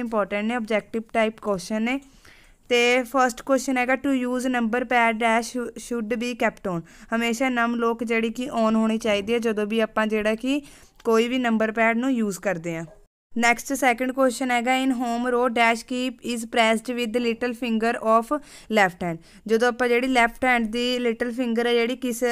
important ਨੇ objective type question ਨੇ ਤੇ ਫਰਸਟ ਕੁਐਸਚਨ ਹੈਗਾ to use number pad dash should be kept on ਹਮੇਸ਼ਾ ਨਮ ਲੋਕ ਜਿਹੜੀ ਕਿ ਔਨ ਹੋਣੀ ਚਾਹੀਦੀ ਹੈ ਜਦੋਂ ਵੀ ਆਪਾਂ ਜਿਹੜਾ ਕਿ ਕੋਈ ਵੀ ਨੰਬਰ ਪੈਡ ਨੂੰ ਯੂਜ਼ ਕਰਦੇ ਆ ਨੈਕਸਟ ਸੈਕੰਡ ਕੁਐਸਚਨ ਹੈਗਾ in home row dash key is pressed with little finger of left hand ਜਦੋਂ ਆਪਾਂ ਜਿਹੜੀ ਲੈਫਟ ਹੈਂਡ ਦੀ ਲਿਟਲ ਫਿੰਗਰ ਹੈ ਜਿਹੜੀ ਕਿਸ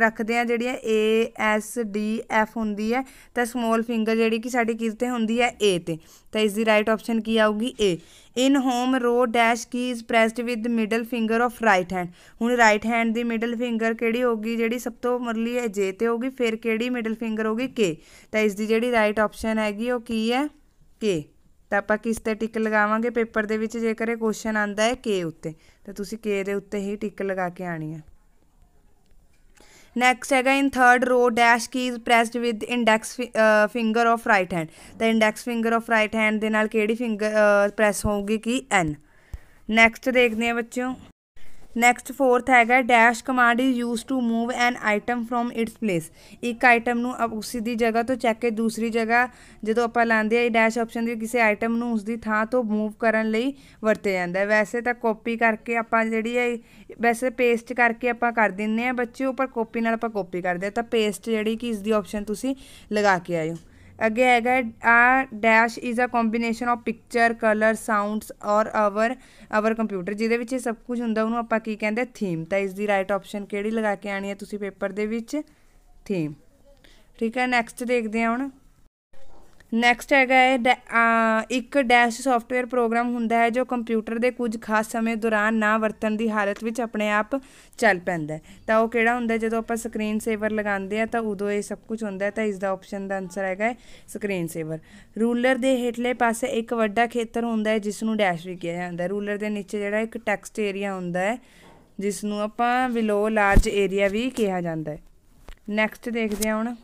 ਰੱਖਦੇ ਆ ਜਿਹੜੀ ਏ ਐਸ ਡੀ ਐਫ ਹੁੰਦੀ ਹੈ ਤਾਂ ਸਮਾਲ ਫਿੰਗਰ ਜਿਹੜੀ ਕਿ ਸਾਡੀ ਕਿਸ ਤੇ ਹੁੰਦੀ ਹੈ ਏ ਤੇ ਤਾਂ ਇਸ ਦੀ ਰਾਈਟ ਆਪਸ਼ਨ ਕੀ ਆਊਗੀ a in home row dash key is pressed with middle finger of right hand ਹੁਣ ਰਾਈਟ ਹੈਂਡ ਦੀ ਮਿਡਲ ਫਿੰਗਰ ਕਿਹੜੀ ਹੋਗੀ ਜਿਹੜੀ ਸਭ ਤੋਂ ਮਰਲੀ ਹੈ ਜੇ ਤੇ ਹੋਗੀ ਫਿਰ ਕਿਹੜੀ ਮਿਡਲ ਫਿੰਗਰ ਹੋਗੀ ਕੇ ਤਾਂ ਇਸ ਦੀ ਜਿਹੜੀ ਰਾਈਟ ਆਪਸ਼ਨ ਹੈਗੀ ਉਹ ਕੀ ਹੈ ਕੇ ਤਾਂ ਆਪਾਂ ਕਿਸ ਤੇ ਟਿਕ ਲਗਾਵਾਂਗੇ ਪੇਪਰ ਦੇ ਵਿੱਚ ਜੇਕਰ ਇਹ ਕੁਐਸਚਨ ਆਂਦਾ ਹੈ ਕੇ ਉੱਤੇ ਤਾਂ ਤੁਸੀਂ ਕੇ ਦੇ ਉੱਤੇ ਹੀ ਟਿਕ ਲਗਾ ਕੇ ਆਣੀ ਹੈ ਨੈਕਸਟ ਹੈਗਾ in 3rd row dash keys pressed with index finger of right hand ਤਾਂ index finger of right hand ਦੇ ਨਾਲ ਕਿਹੜੀ ਫਿੰਗਰ ਪ੍ਰੈਸ ਹੋਊਗੀ ਕੀ ਐਨ ਨੈਕਸਟ ਦੇਖਦੇ ਹਾਂ ਬੱਚਿਓ ਨੈਕਸਟ ਫੋਰਥ ਹੈਗਾ dash command is used to move an item from its place ਇੱਕ ਆਈਟਮ ਨੂੰ ਉਸੇ ਦੀ ਜਗ੍ਹਾ ਤੋਂ ਚੱਕ ਕੇ ਦੂਸਰੀ ਜਗ੍ਹਾ ਜਦੋਂ ਆਪਾਂ ਲਾਂਦੇ ਆ ਇਹ ਡੈਸ਼ ਆਪਸ਼ਨ ਦੀ ਕਿਸੇ ਆਈਟਮ ਨੂੰ ਉਸ ਦੀ ਥਾਂ ਤੋਂ ਮੂਵ ਕਰਨ ਲਈ ਵਰਤਿਆ ਜਾਂਦਾ ਵੈਸੇ ਤਾਂ ਕਾਪੀ ਕਰਕੇ ਆਪਾਂ ਜਿਹੜੀ ਹੈ ਵੈਸੇ ਪੇਸਟ ਕਰਕੇ ਆਪਾਂ ਕਰ ਦਿੰਨੇ ਆ ਬੱਚੇ ਪਰ ਕਾਪੀ ਨਾਲ ਆਪਾਂ ਕਾਪੀ ਕਰਦੇ ਆ ਤਾਂ ਪੇਸਟ ਜਿਹੜੀ ਕਿ ਇਸ ਦੀ ਆਪਸ਼ਨ ਤੁਸੀਂ ਲਗਾ ਕੇ ਆਇਓ ਅੱਗੇ ਹੈਗਾ ਆ dash is a combination of picture colour sounds or our our computer ਜਿਹਦੇ ਵਿੱਚ ਇਹ ਸਭ ਕੁਝ ਹੁੰਦਾ ਉਹਨੂੰ ਆਪਾਂ ਕੀ ਕਹਿੰਦੇ ਥੀਮ ਤਾਂ ਇਸ ਦੀ ਰਾਈਟ ਆਪਸ਼ਨ ਕਿਹੜੀ ਲਗਾ ਕੇ ਆਣੀ ਹੈ ਤੁਸੀਂ ਪੇਪਰ ਦੇ ਵਿੱਚ ਥੀਮ ਠੀਕ ਹੈ ਨੈਕਸਟ ਦੇਖਦੇ ਹਾਂ ਹੁਣ ਨੈਕਸਟ ਹੈਗਾ ਹੈ ਇੱਕ ਡੈਸ਼ ਸੌਫਟਵੇਅਰ ਪ੍ਰੋਗਰਾਮ ਹੁੰਦਾ ਹੈ ਜੋ ਕੰਪਿਊਟਰ ਦੇ ਕੁਝ ਖਾਸ ਸਮੇਂ ਦੌਰਾਨ ਨਾ ਵਰਤਣ ਦੀ ਹਾਲਤ ਵਿੱਚ ਆਪਣੇ ਆਪ ਚੱਲ ਪੈਂਦਾ ਤਾਂ ਉਹ ਕਿਹੜਾ ਹੁੰਦਾ ਜਦੋਂ ਆਪਾਂ ਸਕਰੀਨ ਸੇਵਰ ਲਗਾਉਂਦੇ ਆ ਤਾਂ ਉਦੋਂ ਇਹ ਸਭ ਕੁਝ ਹੁੰਦਾ ਤਾਂ ਇਸ ਦਾ ਆਪਸ਼ਨ ਦਾ ਆਨਸਰ ਹੈਗਾ ਹੈ ਸਕਰੀਨ ਸੇਵਰ ਰੂਲਰ ਦੇ ਹੇਠਲੇ ਪਾਸੇ ਇੱਕ ਵੱਡਾ ਖੇਤਰ ਹੁੰਦਾ ਹੈ ਜਿਸ ਨੂੰ ਡੈਸ਼ ਵੀ ਕਿਹਾ ਜਾਂਦਾ ਰੂਲਰ ਦੇ ਨੀਚੇ ਜਿਹੜਾ ਇੱਕ ਟੈਕਸਟ ਏਰੀਆ ਹੁੰਦਾ ਹੈ ਜਿਸ ਨੂੰ ਆਪਾਂ ਬਿਲੋ ਲਾਰਜ ਏਰੀਆ ਵੀ ਕਿਹਾ ਜਾਂਦਾ ਹੈ ਨੈਕਸਟ ਦੇਖਦੇ ਹਾਂ ਹੁਣ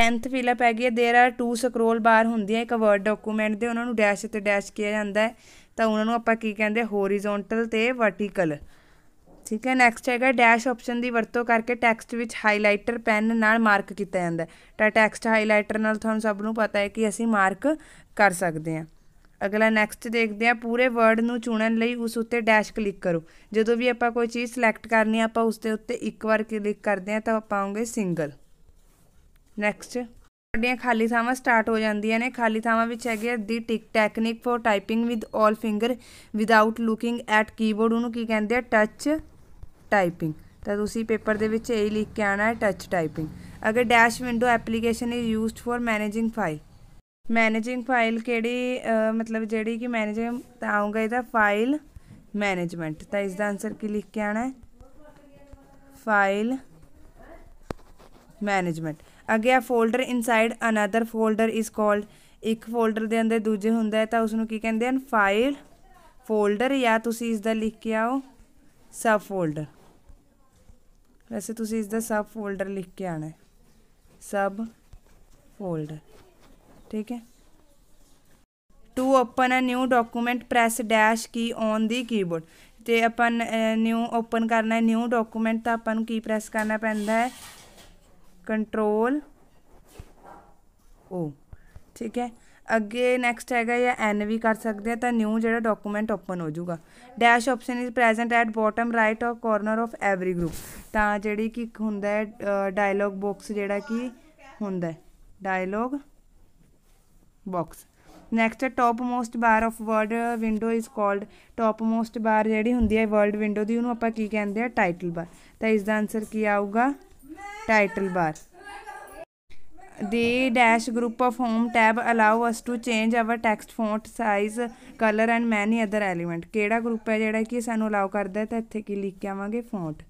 10th ਫਿਲਅਪ ਹੈਗੀ ਹੈ there are two scroll bar ਹੁੰਦੀ ਹੈ ਇੱਕ ਵਰਡ ਡਾਕੂਮੈਂਟ ਦੇ ਉਹਨਾਂ ਨੂੰ ਡੈਸ਼ ਤੇ ਡੈਸ਼ ਕਿਹਾ ਜਾਂਦਾ ਹੈ ਤਾਂ ਉਹਨਾਂ ਨੂੰ ਆਪਾਂ ਕੀ ਕਹਿੰਦੇ ਹੋਰੀਜ਼ੋਨਟਲ ਤੇ ਵਰਟੀਕਲ ਠੀਕ ਹੈ ਨੈਕਸਟ ਹੈਗਾ ਡੈਸ਼ ਆਪਸ਼ਨ ਦੀ ਵਰਤੋਂ ਕਰਕੇ ਟੈਕਸਟ ਵਿੱਚ ਹਾਈਲਾਈਟਰ ਪੈਨ ਨਾਲ ਮਾਰਕ ਕੀਤਾ ਜਾਂਦਾ ਤਾਂ ਟੈਕਸਟ ਹਾਈਲਾਈਟਰ ਨਾਲ ਤੁਹਾਨੂੰ ਸਭ ਨੂੰ ਪਤਾ ਹੈ ਕਿ ਅਸੀਂ ਮਾਰਕ ਕਰ ਸਕਦੇ ਹਾਂ ਅਗਲਾ ਨੈਕਸਟ ਦੇਖਦੇ ਆ ਪੂਰੇ ਵਰਡ ਨੂੰ ਚੁਣਨ ਲਈ ਉਸ ਉੱਤੇ ਡੈਸ਼ ਕਲਿੱਕ ਕਰੋ ਜਦੋਂ ਵੀ ਆਪਾਂ ਕੋਈ ਚੀਜ਼ ਸਿਲੈਕਟ ਕਰਨੀ ਆ ਆਪਾਂ ਉਸ ਦੇ ਉੱਤੇ ਇੱਕ ਵਾਰ ਕਲਿੱਕ ਕਰਦੇ ਆ ਤਾਂ ਆਪਾਂ ਆਉਂਗੇ ਸਿੰਗਲ ਨੈਕਸਟ ਤੁਹਾਡੀਆਂ ਖਾਲੀ ਥਾਵਾਂ ਸਟਾਰਟ ਹੋ ਜਾਂਦੀਆਂ ਨੇ ਖਾਲੀ ਥਾਵਾਂ ਵਿੱਚ ਹੈਗੇ the tick technique for typing with 올 finger without looking at keyboard ਉਹਨੂੰ ਕੀ ਕਹਿੰਦੇ ਆ ਟੱਚ ਟਾਈਪਿੰਗ ਤਾਂ ਤੁਸੀਂ ਪੇਪਰ ਦੇ ਵਿੱਚ ਇਹ ਲਿਖ ਕੇ ਆਣਾ ਹੈ ਟੱਚ ਟਾਈਪਿੰਗ ਅਗਰ dash window application is used for managing file managing file ਕਿਹੜੀ ਮਤਲਬ ਜਿਹੜੀ ਕਿ ਮੈਨੇਜਿੰਗ ਆਉਂਗਾ ਇਹਦਾ ਫਾਈਲ ਮੈਨੇਜਮੈਂਟ ਤਾਂ ਇਸ ਦਾ ਆਨਸਰ ਕੀ ਲਿਖ ਕੇ ਆਣਾ ਹੈ ਫਾਈਲ ਮੈਨੇਜਮੈਂਟ ਅੱਗੇ ਆ folder inside another folder is called ਇੱਕ ਫੋਲਡਰ ਦੇ ਅੰਦਰ ਦੂਜੇ ਹੁੰਦਾ ਤਾਂ ਉਸ ਨੂੰ ਕੀ ਕਹਿੰਦੇ ਹਨ ਫਾਈਲ ਫੋਲਡਰ ਜਾਂ ਤੁਸੀਂ ਇਸ ਦਾ ਲਿਖ ਕੇ ਆਓ ਸਬ ਫੋਲਡਰ ਵੈਸੇ ਤੁਸੀਂ ਇਸ ਦਾ ਸਬ ਫੋਲਡਰ ਲਿਖ ਕੇ ਆਣਾ ਹੈ ਸਬ ਫੋਲਡਰ ਠੀਕ ਹੈ to open a new document press dash key on the keyboard ਤੇ ਆਪਾਂ ਨਿਊ ਓਪਨ ਕਰਨਾ ਹੈ ਨਿਊ ਡਾਕੂਮੈਂਟ ਤਾਂ ਆਪਾਂ ਨੂੰ ਕੀ ਪ੍ਰੈਸ ਕਰਨਾ ਪੈਂਦਾ ਹੈ ਕੰਟਰੋਲ ਓ ਠੀਕ ਹੈ ਅੱਗੇ ਨੈਕਸਟ ਹੈਗਾ ਜਾਂ ਐਨ ਵੀ ਕਰ ਸਕਦੇ ਆ ਤਾਂ ਨਿਊ ਜਿਹੜਾ ਡਾਕੂਮੈਂਟ ਓਪਨ ਹੋ ਜਾਊਗਾ dash option is present at bottom right of corner of every group ਤਾਂ ਜਿਹੜੀ ਕਿ ਹੁੰਦਾ ਹੈ ਡਾਇਲੌਗ ਬਾਕਸ ਜਿਹੜਾ ਕਿ ਹੁੰਦਾ ਹੈ dialogue box next top most bar of word window is called top most bar ਜਿਹੜੀ ਹੁੰਦੀ ਹੈ ਵਰਲਡ ਵਿੰਡੋ ਦੀ ਉਹਨੂੰ ਆਪਾਂ ਕੀ ਕਹਿੰਦੇ ਆ ਟਾਈਟਲ ਬਾਰ ਤਾਂ ਇਸ ਦਾ ਆਨਸਰ ਕੀ ਆਊਗਾ title bar the dash group of home tab allow us to change our text font size colour and many other element ਕਿਹੜਾ ਗਰੁੱਪ ਹੈ ਜਿਹੜਾ ਕਿ ਸਾਨੂੰ ਅਲਾਉ ਕਰਦਾ ਤਾਂ ਇੱਥੇ ਕੀ ਲਿਖ ਕੇ ਆਵਾਂਗੇ font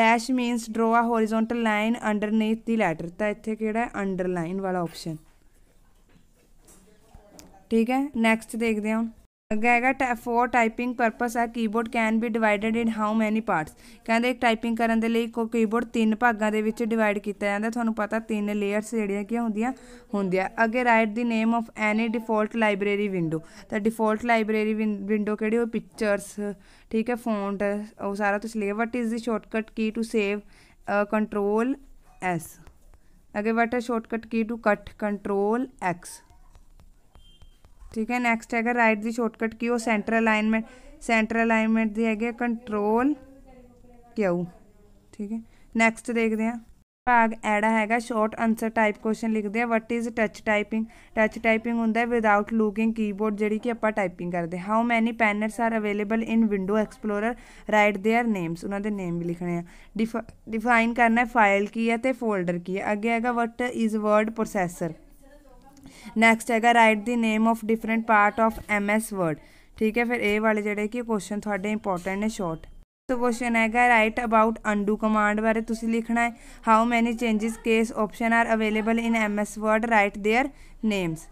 dash means draw a horizontal line underneath the letter ਤਾਂ ਇੱਥੇ ਕਿਹੜਾ ਹੈ ਅੰਡਰਲਾਈਨ ਵਾਲਾ ਆਪਸ਼ਨ ਠੀਕ ਹੈ ਨੈਕਸਟ ਦੇਖਦੇ ਹਾਂ ਅੱਗੇ ਹੈਗਾ for typing purpose a keyboard can be divided in how many parts ਕਹਿੰਦੇ ਟਾਈਪਿੰਗ ਕਰਨ ਦੇ ਲਈ ਕੋ ਕੀਬੋਰਡ ਤਿੰਨ ਭਾਗਾਂ ਦੇ ਵਿੱਚ ਡਿਵਾਈਡ ਕੀਤਾ ਜਾਂਦਾ ਤੁਹਾਨੂੰ ਪਤਾ ਤਿੰਨ ਲੇਅਰਸ ਜਿਹੜੀਆਂ ਕੀ ਹੁੰਦੀਆਂ ਹੁੰਦੀਆਂ ਅੱਗੇ right the name of any default library window ਤਾਂ ਡਿਫਾਲਟ ਲਾਇਬ੍ਰੇਰੀ ਵਿੰਡੋ ਕਿਹੜੀ ਉਹ ਪਿਕਚਰਸ ਠੀਕ ਹੈ ਫੌਂਟ ਉਹ ਸਾਰਾ ਤੁਸੀਂ ਲਿਆ what is the shortcut key to save control S ਅੱਗੇ ਵਟ ਹੈ shortcut key to cut control X ਠੀਕ ਹੈ ਨੈਕਸਟ ਹੈਗਾ ਰਾਈਟ ਦੀ ਸ਼ਾਰਟਕਟ ਕੀ ਉਹ ਸੈਂਟਰ ਅਲਾਈਨਮੈਂਟ ਸੈਂਟਰ ਅਲਾਈਨਮੈਂਟ ਦੀ ਹੈਗੀ ਕੰਟਰੋਲ ਕਿਉ ਠੀਕ ਹੈ ਨੈਕਸਟ ਦੇਖਦੇ ਹਾਂ ਭਾਗ ਐੜਾ ਹੈਗਾ ਸ਼ਾਰਟ ਆਨਸਰ ਟਾਈਪ ਕੁਐਸਚਨ ਲਿਖਦੇ ਆ what is touch typing touch typing ਹੁੰਦਾ ਹੈ ਵਿਦਆਊਟ ਲੂਕਿੰਗ ਕੀਬੋਰਡ ਜਿਹੜੀ ਕਿ ਆਪਾਂ ਟਾਈਪਿੰਗ ਕਰਦੇ how many panes are available in window explorer right their names ਉਹਨਾਂ ਦੇ ਨੇਮ ਵੀ ਲਿਖਣੇ ਆ ਡਿਫਾਈਨ ਕਰਨਾ ਹੈ ਫਾਈਲ ਕੀ ਹੈ ਤੇ ਫੋਲਡਰ ਕੀ ਹੈ ਅੱਗੇ ਹੈਗਾ what is word processor next ਹੈਗਾ right the name of different part of MS Word ਠੀਕ ਹੈ ਫਿਰ ਇਹ ਵਾਲੇ ਜਿਹੜੇ ਕਿ ਕੁਐਸਚਨ ਤੁਹਾਡੇ ਇੰਪੋਰਟੈਂਟ ਨੇ ਸ਼ਾਰਟ ਸੋ ਕੁਐਸਚਨ ਹੈਗਾ ਰਾਈਟ ਅਬਾਊਟ ਅੰਡੂ ਕਮਾਂਡ ਬਾਰੇ ਤੁਸੀਂ ਲਿਖਣਾ ਹੈ how many changes case option are available in MS Word right their names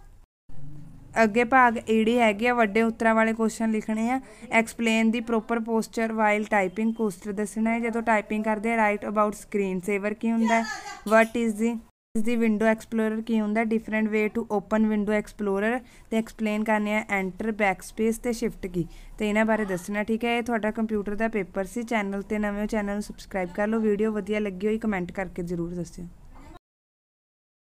ਅੱਗੇ ਭਾਗ ਏਡੀ ਹੈਗੇ ਆ ਵੱਡੇ ਉੱਤਰਾਂ ਵਾਲੇ ਕੁਐਸਚਨ ਲਿਖਣੇ ਆ explain the proper posture while typing posture ਦੱਸਣਾ ਹੈ ਜਦੋਂ ਟਾਈਪਿੰਗ ਕਰਦੇ ਆ ਰਾਈਟ ਅਬਾਊਟ ਸਕਰੀਨ ਸੇਵਰ ਕੀ ਹੁੰਦਾ ਹੈ ਵਾਟ ਇਜ਼ ਦੀ ਇਸ ਦੀ ਵਿੰਡੋ ਐਕਸਪਲੋਰਰ ਕੀ ਹੁੰਦਾ different way to open window explorer ਤੇ ਐਕਸਪਲੇਨ ਕਰਨੇ ਆ ਐਂਟਰ ਬੈਕਸਪੇਸ ਤੇ ਸ਼ਿਫਟ ਕੀ ਤੇ ਇਹਨਾਂ ਬਾਰੇ ਦੱਸਣਾ ਠੀਕ ਹੈ ਇਹ ਤੁਹਾਡਾ ਕੰਪਿਊਟਰ ਦਾ ਪੇਪਰ ਸੀ ਚੈਨਲ ਤੇ ਨਵੇਂ ਚੈਨਲ ਨੂੰ ਸਬਸਕ੍ਰਾਈਬ ਕਰ ਲਓ ਵੀਡੀਓ ਵਧੀਆ ਲੱਗੀ ਹੋਈ ਕਮੈਂਟ ਕਰਕੇ ਜ਼ਰੂਰ ਦੱਸਿਓ